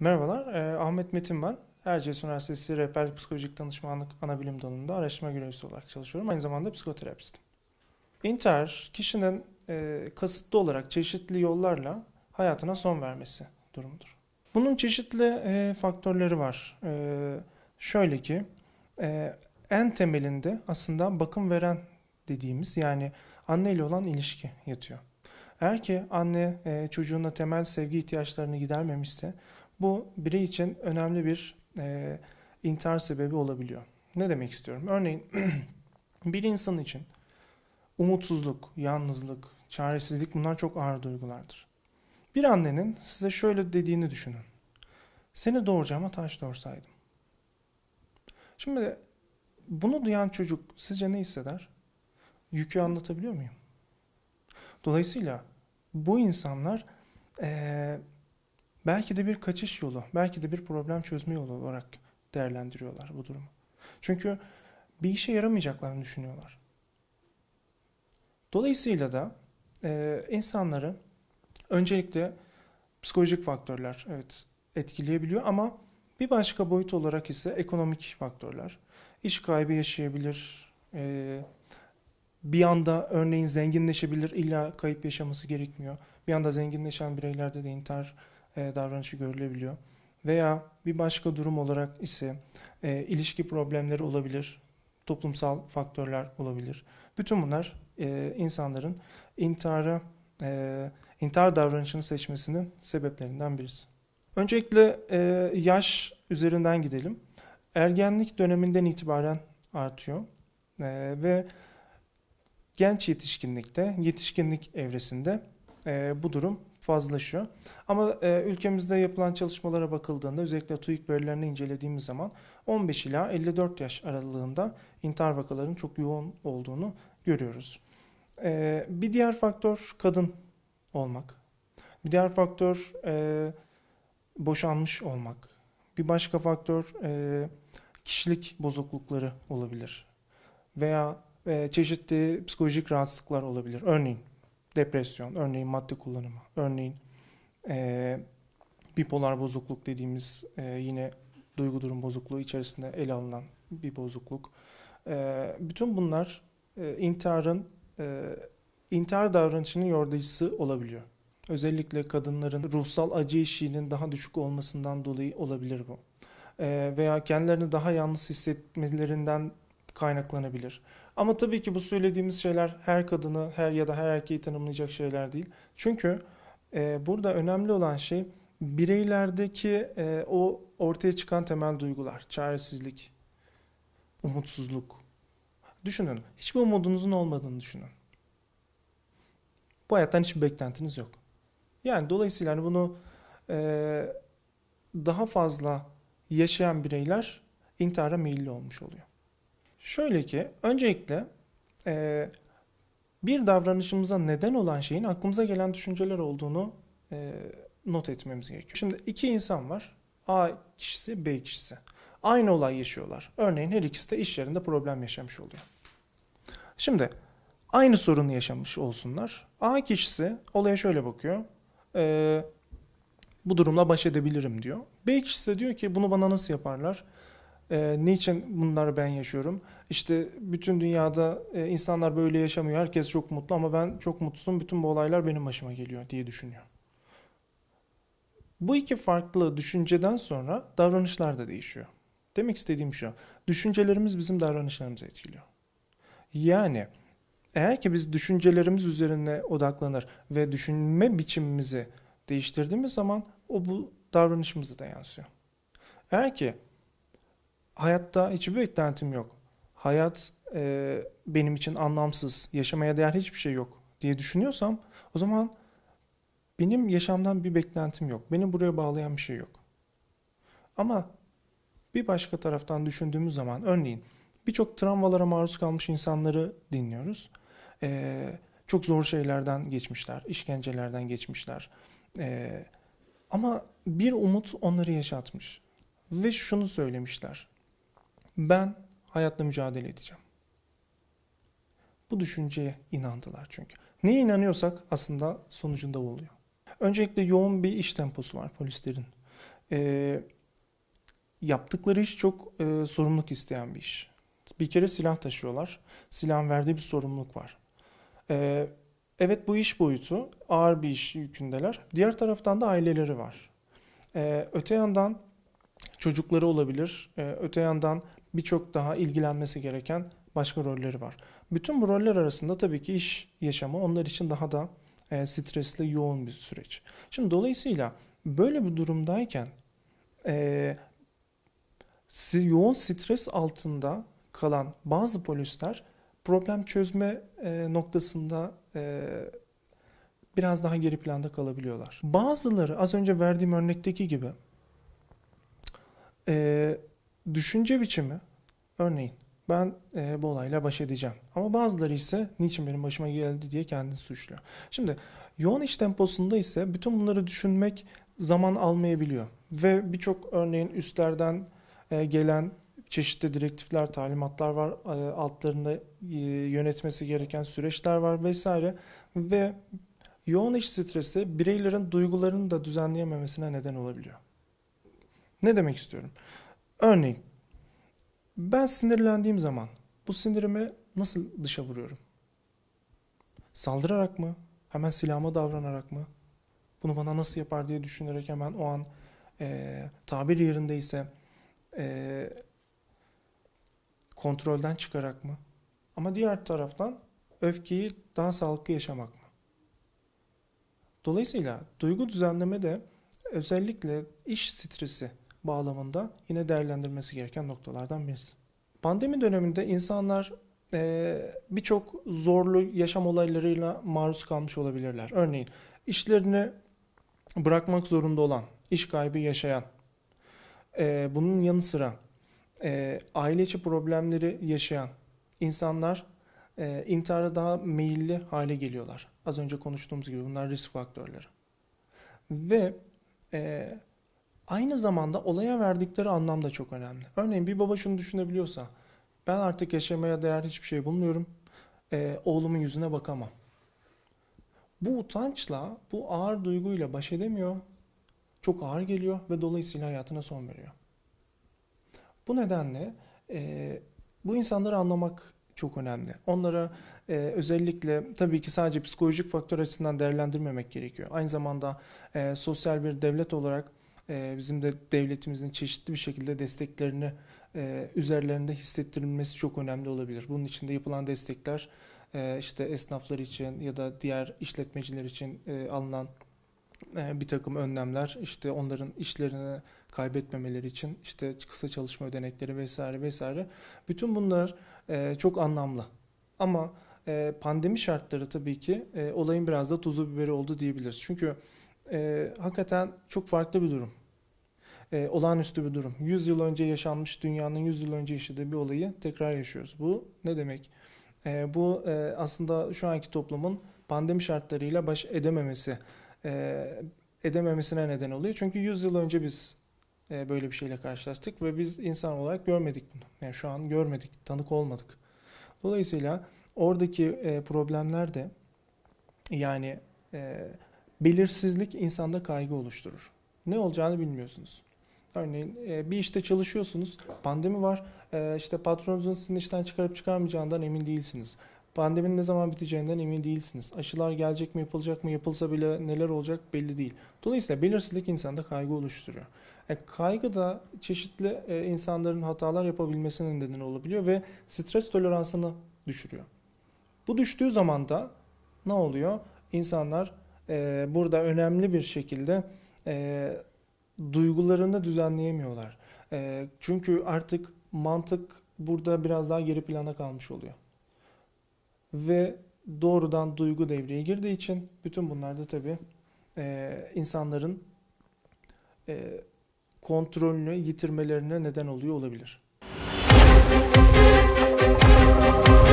Merhabalar, e, Ahmet Metin ben. Erciyes Üniversitesi Rehberlik Psikolojik Danışmanlık Anabilim Dalı'nda araştırma görevlisi olarak çalışıyorum. Aynı zamanda psikoterapistim. İntihar, kişinin e, kasıtlı olarak çeşitli yollarla hayatına son vermesi durumudur. Bunun çeşitli e, faktörleri var. E, şöyle ki, e, en temelinde aslında bakım veren dediğimiz yani anne ile olan ilişki yatıyor. Eğer ki anne e, çocuğuna temel sevgi ihtiyaçlarını gidermemişse bu birey için önemli bir e, intihar sebebi olabiliyor. Ne demek istiyorum? Örneğin bir insan için umutsuzluk, yalnızlık, çaresizlik bunlar çok ağır duygulardır. Bir annenin size şöyle dediğini düşünün. Seni doğuracağıma taş doğursaydım. Şimdi bunu duyan çocuk sizce ne hisseder? Yükü anlatabiliyor muyum? Dolayısıyla bu insanlar ee, belki de bir kaçış yolu, belki de bir problem çözme yolu olarak değerlendiriyorlar bu durumu. Çünkü bir işe yaramayacaklarını düşünüyorlar. Dolayısıyla da e, insanları öncelikle psikolojik faktörler evet etkileyebiliyor ama bir başka boyut olarak ise ekonomik faktörler. İş kaybı yaşayabilir, e, bir anda örneğin zenginleşebilir, illa kayıp yaşaması gerekmiyor. Bir anda zenginleşen bireylerde de intihar e, davranışı görülebiliyor. Veya bir başka durum olarak ise e, ilişki problemleri olabilir, toplumsal faktörler olabilir. Bütün bunlar e, insanların intihara, e, intihar davranışını seçmesinin sebeplerinden birisi. Öncelikle e, yaş üzerinden gidelim. Ergenlik döneminden itibaren artıyor e, ve genç yetişkinlikte, yetişkinlik evresinde e, bu durum fazlaşıyor. Ama e, ülkemizde yapılan çalışmalara bakıldığında özellikle TÜİK verilerini incelediğimiz zaman 15 ila 54 yaş aralığında intihar vakalarının çok yoğun olduğunu görüyoruz. E, bir diğer faktör kadın olmak. Bir diğer faktör e, boşanmış olmak. Bir başka faktör e, kişilik bozuklukları olabilir veya e, çeşitli psikolojik rahatsızlıklar olabilir. Örneğin depresyon, örneğin madde kullanımı, örneğin e, bipolar bozukluk dediğimiz e, yine duygu durum bozukluğu içerisinde ele alınan bir bozukluk. E, bütün bunlar e, intiharın e, intihar davranışının yordayıcısı olabiliyor. Özellikle kadınların ruhsal acı eşiğinin daha düşük olmasından dolayı olabilir bu. E, veya kendilerini daha yalnız hissetmelerinden kaynaklanabilir. Ama tabii ki bu söylediğimiz şeyler her kadını her ya da her erkeği tanımlayacak şeyler değil. Çünkü e, burada önemli olan şey bireylerdeki e, o ortaya çıkan temel duygular, çaresizlik, umutsuzluk. Düşünün, hiçbir umudunuzun olmadığını düşünün. Bu hayattan hiçbir beklentiniz yok. Yani dolayısıyla hani bunu e, daha fazla yaşayan bireyler intihara meyilli olmuş oluyor. Şöyle ki öncelikle e, bir davranışımıza neden olan şeyin aklımıza gelen düşünceler olduğunu e, not etmemiz gerekiyor. Şimdi iki insan var. A kişisi, B kişisi. Aynı olay yaşıyorlar. Örneğin her ikisi de iş yerinde problem yaşamış oluyor. Şimdi aynı sorunu yaşamış olsunlar. A kişisi olaya şöyle bakıyor. E, bu durumla baş edebilirim diyor. B kişisi de diyor ki bunu bana nasıl yaparlar? E, niçin bunları ben yaşıyorum? İşte bütün dünyada e, insanlar böyle yaşamıyor. Herkes çok mutlu ama ben çok mutsuzum. Bütün bu olaylar benim başıma geliyor diye düşünüyor. Bu iki farklı düşünceden sonra davranışlar da değişiyor. Demek istediğim şu. Düşüncelerimiz bizim davranışlarımızı etkiliyor. Yani eğer ki biz düşüncelerimiz üzerine odaklanır ve düşünme biçimimizi değiştirdiğimiz zaman o bu davranışımızı da yansıyor. Eğer ki hayatta hiçbir beklentim yok. Hayat e, benim için anlamsız, yaşamaya değer hiçbir şey yok diye düşünüyorsam o zaman benim yaşamdan bir beklentim yok. Beni buraya bağlayan bir şey yok. Ama bir başka taraftan düşündüğümüz zaman örneğin birçok travmalara maruz kalmış insanları dinliyoruz. Ee, çok zor şeylerden geçmişler, işkencelerden geçmişler. Ee, ama bir umut onları yaşatmış. Ve şunu söylemişler. Ben hayatla mücadele edeceğim. Bu düşünceye inandılar çünkü. ne inanıyorsak aslında sonucunda oluyor. Öncelikle yoğun bir iş temposu var polislerin. E, yaptıkları iş çok e, sorumluluk isteyen bir iş. Bir kere silah taşıyorlar. Silahın verdiği bir sorumluluk var. E, evet bu iş boyutu ağır bir iş yükündeler. Diğer taraftan da aileleri var. E, öte yandan çocukları olabilir. E, öte yandan birçok daha ilgilenmesi gereken başka rolleri var. Bütün bu roller arasında tabii ki iş yaşamı onlar için daha da e, stresli, yoğun bir süreç. Şimdi dolayısıyla böyle bir durumdayken e, yoğun stres altında kalan bazı polisler problem çözme e, noktasında e, biraz daha geri planda kalabiliyorlar. Bazıları az önce verdiğim örnekteki gibi e, düşünce biçimi Örneğin ben e, bu olayla baş edeceğim. Ama bazıları ise niçin benim başıma geldi diye kendini suçluyor. Şimdi yoğun iş temposunda ise bütün bunları düşünmek zaman almayabiliyor. Ve birçok örneğin üstlerden e, gelen çeşitli direktifler, talimatlar var. E, altlarında e, yönetmesi gereken süreçler var vesaire. Ve yoğun iş stresi bireylerin duygularını da düzenleyememesine neden olabiliyor. Ne demek istiyorum? Örneğin ben sinirlendiğim zaman bu sinirimi nasıl dışa vuruyorum? Saldırarak mı? Hemen silahıma davranarak mı? Bunu bana nasıl yapar diye düşünerek hemen o an e, tabir yerindeyse e, kontrolden çıkarak mı? Ama diğer taraftan öfkeyi daha sağlıklı yaşamak mı? Dolayısıyla duygu düzenleme de özellikle iş stresi bağlamında yine değerlendirmesi gereken noktalardan birisi. Pandemi döneminde insanlar e, birçok zorlu yaşam olaylarıyla maruz kalmış olabilirler. Örneğin işlerini bırakmak zorunda olan, iş kaybı yaşayan, e, bunun yanı sıra e, aile içi problemleri yaşayan insanlar e, intihara daha meyilli hale geliyorlar. Az önce konuştuğumuz gibi bunlar risk faktörleri. Ve e, Aynı zamanda olaya verdikleri anlam da çok önemli. Örneğin bir baba şunu düşünebiliyorsa, ben artık yaşamaya değer hiçbir şey bulmuyorum, e, oğlumun yüzüne bakamam. Bu utançla, bu ağır duyguyla baş edemiyor, çok ağır geliyor ve dolayısıyla hayatına son veriyor. Bu nedenle e, bu insanları anlamak çok önemli. Onlara e, özellikle tabii ki sadece psikolojik faktör açısından değerlendirmemek gerekiyor. Aynı zamanda e, sosyal bir devlet olarak ee, bizim de devletimizin çeşitli bir şekilde desteklerini e, üzerlerinde hissettirilmesi çok önemli olabilir. Bunun için de yapılan destekler e, işte esnaflar için ya da diğer işletmeciler için e, alınan bir takım önlemler işte onların işlerini kaybetmemeleri için işte kısa çalışma ödenekleri vesaire vesaire bütün bunlar çok anlamlı ama pandemi şartları tabii ki olayın biraz da tuzu biberi oldu diyebiliriz çünkü e, hakikaten çok farklı bir durum. E, olağanüstü bir durum. 100 yıl önce yaşanmış dünyanın 100 yıl önce yaşadığı bir olayı tekrar yaşıyoruz. Bu ne demek? E, bu e, aslında şu anki toplumun pandemi şartlarıyla baş edememesi e, edememesine neden oluyor. Çünkü 100 yıl önce biz e, böyle bir şeyle karşılaştık ve biz insan olarak görmedik bunu. Yani şu an görmedik, tanık olmadık. Dolayısıyla oradaki e, problemler de yani e, belirsizlik insanda kaygı oluşturur. Ne olacağını bilmiyorsunuz. Örneğin e, bir işte çalışıyorsunuz, pandemi var, e, işte patronunuzun sizin işten çıkarıp çıkarmayacağından emin değilsiniz. Pandeminin ne zaman biteceğinden emin değilsiniz. Aşılar gelecek mi yapılacak mı yapılsa bile neler olacak belli değil. Dolayısıyla belirsizlik insanda kaygı oluşturuyor. E, kaygı da çeşitli e, insanların hatalar yapabilmesinin nedeni olabiliyor ve stres toleransını düşürüyor. Bu düştüğü zaman da ne oluyor? İnsanlar e, burada önemli bir şekilde e, duygularını düzenleyemiyorlar. E, çünkü artık mantık burada biraz daha geri plana kalmış oluyor. Ve doğrudan duygu devreye girdiği için bütün bunlar da tabii e, insanların e, kontrolünü yitirmelerine neden oluyor olabilir. Müzik